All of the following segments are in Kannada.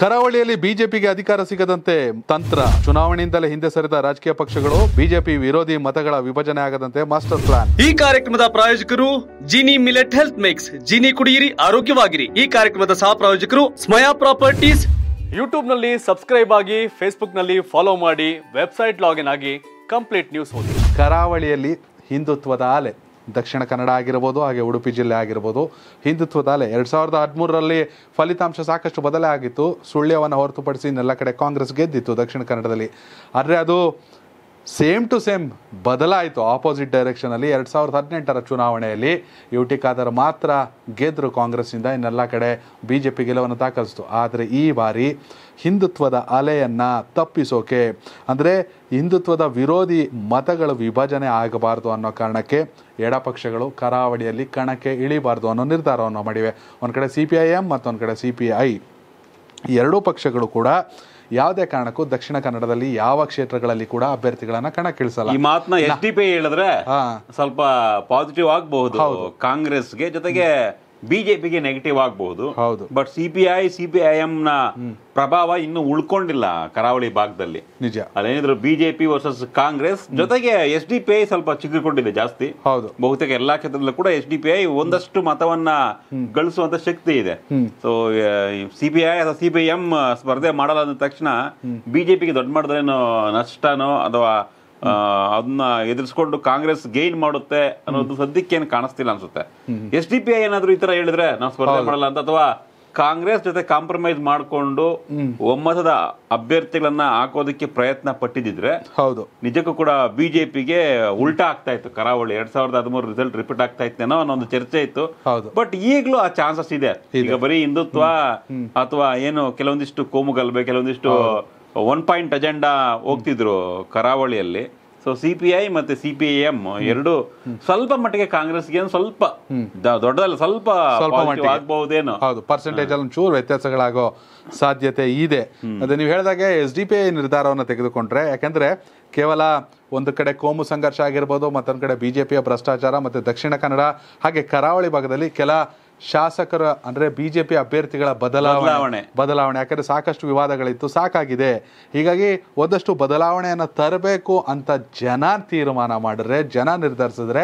ಕರಾವಳಿಯಲ್ಲಿ ಬಿಜೆಪಿಗೆ ಅಧಿಕಾರ ಸಿಗದಂತೆ ತಂತ್ರ ಚುನಾವಣೆಯಿಂದಲೇ ಹಿಂದೆ ಸರಿದ ರಾಜಕೀಯ ಪಕ್ಷಗಳು ಬಿಜೆಪಿ ವಿರೋಧಿ ಮತಗಳ ವಿಭಜನೆ ಆಗದಂತೆ ಮಾಸ್ಟರ್ ಪ್ಲಾನ್ ಈ ಕಾರ್ಯಕ್ರಮದ ಪ್ರಾಯೋಜಕರು Gini millet health mix Gini ಕುಡಿಯಿರಿ ಆರೋಗ್ಯವಾಗಿರಿ ಈ ಕಾರ್ಯಕ್ರಮದ ಸಹ ಪ್ರಾಯೋಜಕರು ಸ್ಮಯಾ ಪ್ರಾಪರ್ಟೀಸ್ ಯೂಟ್ಯೂಬ್ ನಲ್ಲಿ ಸಬ್ಸ್ಕ್ರೈಬ್ ಆಗಿ ಫೇಸ್ಬುಕ್ ನಲ್ಲಿ ಫಾಲೋ ಮಾಡಿ ವೆಬ್ಸೈಟ್ ಲಾಗಿನ್ ಆಗಿ ಕಂಪ್ಲೀಟ್ ನ್ಯೂಸ್ ಓದಿ ಕರಾವಳಿಯಲ್ಲಿ ಹಿಂದುತ್ವದ ಆಲೆ ದಕ್ಷಿಣ ಕನ್ನಡ ಆಗಿರ್ಬೋದು ಹಾಗೆ ಉಡುಪಿ ಜಿಲ್ಲೆ ಆಗಿರ್ಬೋದು ಹಿಂದುತ್ವದ ಅಲೆ ಎರಡು ಸಾವಿರದ ಹದಿಮೂರರಲ್ಲಿ ಫಲಿತಾಂಶ ಸಾಕಷ್ಟು ಬದಲಾಗಿತ್ತು ಸುಳ್ಯವನ್ನು ಹೊರತುಪಡಿಸಿ ಇನ್ನೆಲ್ಲ ಕಡೆ ಕಾಂಗ್ರೆಸ್ ಗೆದ್ದಿತ್ತು ದಕ್ಷಿಣ ಕನ್ನಡದಲ್ಲಿ ಆದರೆ ಅದು ಸೇಮ್ ಟು ಸೇಮ್ ಬದಲಾಯಿತು ಆಪೋಸಿಟ್ ಡೈರೆಕ್ಷನಲ್ಲಿ ಎರಡು ಸಾವಿರದ ಹದಿನೆಂಟರ ಚುನಾವಣೆಯಲ್ಲಿ ಯು ಟಿ ಖಾದರ್ ಮಾತ್ರ ಗೆದ್ದರು ಕಾಂಗ್ರೆಸ್ನಿಂದ ಇನ್ನೆಲ್ಲ ಕಡೆ ಬಿ ಜೆ ಪಿ ಗೆಲುವನ್ನು ದಾಖಲಿಸ್ತು ಆದರೆ ಈ ಬಾರಿ ಹಿಂದುತ್ವದ ಅಲೆಯನ್ನು ತಪ್ಪಿಸೋಕೆ ಅಂದರೆ ಹಿಂದುತ್ವದ ವಿರೋಧಿ ಮತಗಳು ವಿಭಜನೆ ಆಗಬಾರ್ದು ಅನ್ನೋ ಕಾರಣಕ್ಕೆ ಎಡಪಕ್ಷಗಳು ಕರಾವಳಿಯಲ್ಲಿ ಕಣಕ್ಕೆ ಇಳಿಬಾರ್ದು ಅನ್ನೋ ನಿರ್ಧಾರವನ್ನು ಮಾಡಿವೆ ಒಂದು ಕಡೆ ಸಿ ಪಿ ಐ ಎಮ್ ಮತ್ತೊಂದು ಕಡೆ ಸಿ ಪಿ ಐ ಎರಡೂ ಪಕ್ಷಗಳು ಕೂಡ ಯಾವುದೇ ಕಾರಣಕ್ಕೂ ದಕ್ಷಿಣ ಕನ್ನಡದಲ್ಲಿ ಯಾವ ಕ್ಷೇತ್ರಗಳಲ್ಲಿ ಕೂಡ ಅಭ್ಯರ್ಥಿಗಳನ್ನ ಕಣಕ್ಕಿಳಿಸಲ್ಲ ಈ ಮಾತನ್ನ ಎಸ್ ಡಿ ಪಿ ಹೇಳಿದ್ರೆ ಸ್ವಲ್ಪ ಪಾಸಿಟಿವ್ ಆಗಬಹುದು ಕಾಂಗ್ರೆಸ್ಗೆ ಜೊತೆಗೆ ಬಿಜೆಪಿಗೆ ನೆಗೆಟಿವ್ ಆಗಬಹುದು ಹೌದು ಬಟ್ ಸಿಪಿಐ ಸಿಪಿಐಎಂ ನ ಪ್ರಭಾವ ಇನ್ನು ಉಳ್ಕೊಂಡಿಲ್ಲ ಕರಾವಳಿ ಭಾಗದಲ್ಲಿ ನಿಜ ಅದೇನಿದ್ರು ಬಿಜೆಪಿ ವರ್ಸಸ್ ಕಾಂಗ್ರೆಸ್ ಜೊತೆಗೆ ಎಸ್ ಡಿ ಪಿ ಐ ಸ್ವಲ್ಪ ಚಿಕ್ಕಿಕೊಂಡಿದೆ ಜಾಸ್ತಿ ಹೌದು ಬಹುತೇಕ ಎಲ್ಲಾ ಕ್ಷೇತ್ರದಲ್ಲೂ ಕೂಡ ಎಸ್ ಡಿ ಪಿ ಐ ಒಂದಷ್ಟು ಮತವನ್ನ ಗಳಿಸುವಂತ ಶಕ್ತಿ ಇದೆ ಸೊ ಸಿಪಿಐ ಅಥವಾ ಸಿಪಿಎಂ ಸ್ಪರ್ಧೆ ಮಾಡಲ್ಲ ಅಂದ ತಕ್ಷಣ ಬಿಜೆಪಿಗೆ ದೊಡ್ಡ ಮಾಡಿದ್ರೇನು ನಷ್ಟನೋ ಅಥವಾ ಅದನ್ನ ಎದುರಿಸ್ಕೊಂಡು ಕಾಂಗ್ರೆಸ್ ಗೈನ್ ಮಾಡುತ್ತೆ ಅನ್ನೋದು ಸದ್ಯಕ್ಕೆ ಏನು ಕಾಣಿಸ್ತಿಲ್ಲ ಅನ್ಸುತ್ತೆ ಎಸ್ ಡಿ ಪಿ ಐ ಏನಾದ್ರು ಈ ತರ ಹೇಳಿದ್ರೆ ನಾವು ಸ್ಪರ್ಧೆ ಮಾಡಲ್ಲ ಅಂತ ಅಥವಾ ಕಾಂಗ್ರೆಸ್ ಜೊತೆ ಕಾಂಪ್ರಮೈಸ್ ಮಾಡಿಕೊಂಡು ಒಮ್ಮತದ ಅಭ್ಯರ್ಥಿಗಳನ್ನ ಹಾಕೋದಕ್ಕೆ ಪ್ರಯತ್ನ ಪಟ್ಟಿದ್ರೆ ಹೌದು ನಿಜಕ್ಕೂ ಕೂಡ ಬಿಜೆಪಿಗೆ ಉಲ್ಟಾ ಆಗ್ತಾ ಇತ್ತು ಕರಾವಳಿ ಎರಡ್ ಸಾವಿರದ ಹದಿಮೂರು ರಿಸಲ್ಟ್ ರಿಪೀಟ್ ಆಗ್ತಾ ಇತ್ತೇನೋ ಅನ್ನೋ ಒಂದು ಚರ್ಚೆ ಇತ್ತು ಬಟ್ ಈಗಲೂ ಆ ಚಾನ್ಸಸ್ ಇದೆ ಈಗ ಬರೀ ಹಿಂದುತ್ವ ಅಥವಾ ಏನು ಕೆಲವೊಂದಿಷ್ಟು ಕೋಮುಗಲ್ಬೆ ಕೆಲವೊಂದಿಷ್ಟು ಒನ್ ಪಾಯಿಂಟ್ ಅಜೆಂಡಾ ಹೋಗ್ತಿದ್ರು ಕರಾವಳಿಯಲ್ಲಿ so C P I C P ಎರಡು ಸ್ವಲ್ಪ ಮಟ್ಟಿಗೆ ಕಾಂಗ್ರೆಸ್ಗೆ ಸ್ವಲ್ಪ ದೊಡ್ಡದಲ್ಲ ಸ್ವಲ್ಪ ಹೌದು ಪರ್ಸೆಂಟೇಜ್ ಅಲ್ಲಿ ಚೂರು ವ್ಯತ್ಯಾಸಗಳಾಗೋ ಸಾಧ್ಯತೆ ಇದೆ ಅದೇ ನೀವು ಹೇಳಿದಾಗೆ ಎಸ್ ಡಿ ಪಿ ಐ ನಿರ್ಧಾರವನ್ನು ತೆಗೆದುಕೊಂಡ್ರೆ ಯಾಕಂದ್ರೆ ಕೇವಲ ಒಂದು ಕಡೆ ಕೋಮು ಸಂಘರ್ಷ ಆಗಿರ್ಬೋದು ಮತ್ತೊಂದು ಕಡೆ ಬಿಜೆಪಿಯ ಭ್ರಷ್ಟಾಚಾರ ಮತ್ತು ದಕ್ಷಿಣ ಕನ್ನಡ ಹಾಗೆ ಕರಾವಳಿ ಭಾಗದಲ್ಲಿ ಕೆಲ ಶಾಸಕರ ಅಂದ್ರೆ ಬಿಜೆಪಿ ಅಭ್ಯರ್ಥಿಗಳ ಬದಲಾವಣೆ ಬದಲಾವಣೆ ಯಾಕಂದ್ರೆ ಸಾಕಷ್ಟು ವಿವಾದಗಳಿತ್ತು ಸಾಕಾಗಿದೆ ಹೀಗಾಗಿ ಒಂದಷ್ಟು ಬದಲಾವಣೆಯನ್ನು ತರಬೇಕು ಅಂತ ಜನ ತೀರ್ಮಾನ ಮಾಡಿದ್ರೆ ಜನ ನಿರ್ಧರಿಸಿದ್ರೆ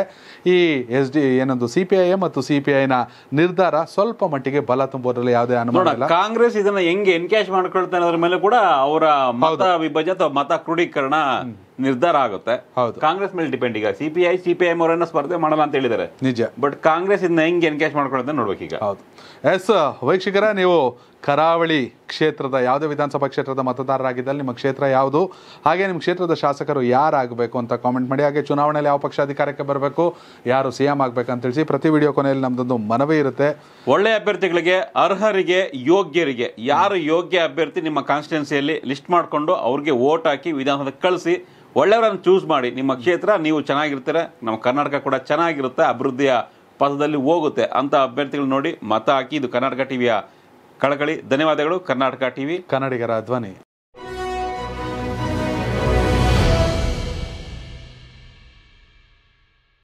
ಈ ಎಸ್ ಡಿ ಏನೊಂದು ಸಿ ಪಿ ಐ ಮತ್ತು ಸಿ ಪಿ ಐನ ನಿರ್ಧಾರ ಸ್ವಲ್ಪ ಮಟ್ಟಿಗೆ ಬಲ ತುಂಬೋದ್ರಲ್ಲಿ ಯಾವುದೇ ಅನುಮಾನ ಇಲ್ಲ ಕಾಂಗ್ರೆಸ್ ಇದನ್ನ ಹೆಂಗೆ ಎನ್ಕ್ಯಾಶ್ ಮಾಡ್ಕೊಳ್ತಾರೆ ಅದ್ರ ಮೇಲೆ ಕೂಡ ಅವರ ಮತ ವಿಭಜನೆ ಅಥವಾ ಮತ ಕ್ರೋಢೀಕರಣ ನಿರ್ಧಾರ ಆಗುತ್ತೆ ಕಾಂಗ್ರೆಸ್ ಮೇಲೆ ಡಿಪೆಂಡ್ ಈಗ ಸಿಪಿಐ ಸಿಪಿಐ ಅವರನ್ನ ಸ್ಪರ್ಧೆ ಮಾಡಲ್ಲ ಅಂತ ಹೇಳಿದ್ದಾರೆ ನಿಜ ಬಟ್ ಕಾಂಗ್ರೆಸ್ ಇಂದ ಹೆಂಗ್ ಎನ್ಕೇಜ್ ಮಾಡ್ಕೊಳ್ಳೋದನ್ನ ನೋಡ್ಬೇಕು ಈಗ ಹೌದು ಎಸ್ ವೈಕ್ಷಿಕರ ನೀವು ಕರಾವಳಿ ಕ್ಷೇತ್ರದ ಯಾವುದೇ ವಿಧಾನಸಭಾ ಕ್ಷೇತ್ರದ ಮತದಾರರಾಗಿದ್ದಲ್ಲಿ ನಿಮ್ಮ ಕ್ಷೇತ್ರ ಯಾವುದು ಹಾಗೆ ನಿಮ್ಮ ಕ್ಷೇತ್ರದ ಶಾಸಕರು ಯಾರಾಗಬೇಕು ಅಂತ ಕಾಮೆಂಟ್ ಮಾಡಿ ಹಾಗೆ ಚುನಾವಣೆಯಲ್ಲಿ ಯಾವ ಪಕ್ಷ ಅಧಿಕಾರಕ್ಕೆ ಬರಬೇಕು ಯಾರು ಸಿ ಎಂ ಆಗಬೇಕಂತ ತಿಳಿಸಿ ಪ್ರತಿ ವಿಡಿಯೋ ಕೊನೆಯಲ್ಲಿ ನಮ್ಮದೊಂದು ಮನವಿ ಇರುತ್ತೆ ಒಳ್ಳೆ ಅಭ್ಯರ್ಥಿಗಳಿಗೆ ಅರ್ಹರಿಗೆ ಯೋಗ್ಯರಿಗೆ ಯಾರು ಯೋಗ್ಯ ಅಭ್ಯರ್ಥಿ ನಿಮ್ಮ ಕಾನ್ಸ್ಟಿಟ್ಯೂನ್ಸಿಯಲ್ಲಿ ಲಿಸ್ಟ್ ಮಾಡಿಕೊಂಡು ಅವ್ರಿಗೆ ಓಟ್ ಹಾಕಿ ವಿಧಾನಸಭೆ ಕಳಿಸಿ ಒಳ್ಳೆಯವರನ್ನು ಚೂಸ್ ಮಾಡಿ ನಿಮ್ಮ ಕ್ಷೇತ್ರ ನೀವು ಚೆನ್ನಾಗಿರ್ತೀರ ನಮ್ಮ ಕರ್ನಾಟಕ ಕೂಡ ಚೆನ್ನಾಗಿರುತ್ತೆ ಅಭಿವೃದ್ಧಿಯ ಪಥದಲ್ಲಿ ಹೋಗುತ್ತೆ ಅಂತ ಅಭ್ಯರ್ಥಿಗಳು ನೋಡಿ ಮತ ಹಾಕಿ ಇದು ಕರ್ನಾಟಕ ಟಿವಿಯ ಕಳಕಳಿ ಧನ್ಯವಾದಗಳು ಕರ್ನಾಟಕ ಟಿವಿ ಕನ್ನಡಿಗರ ಧ್ವನಿ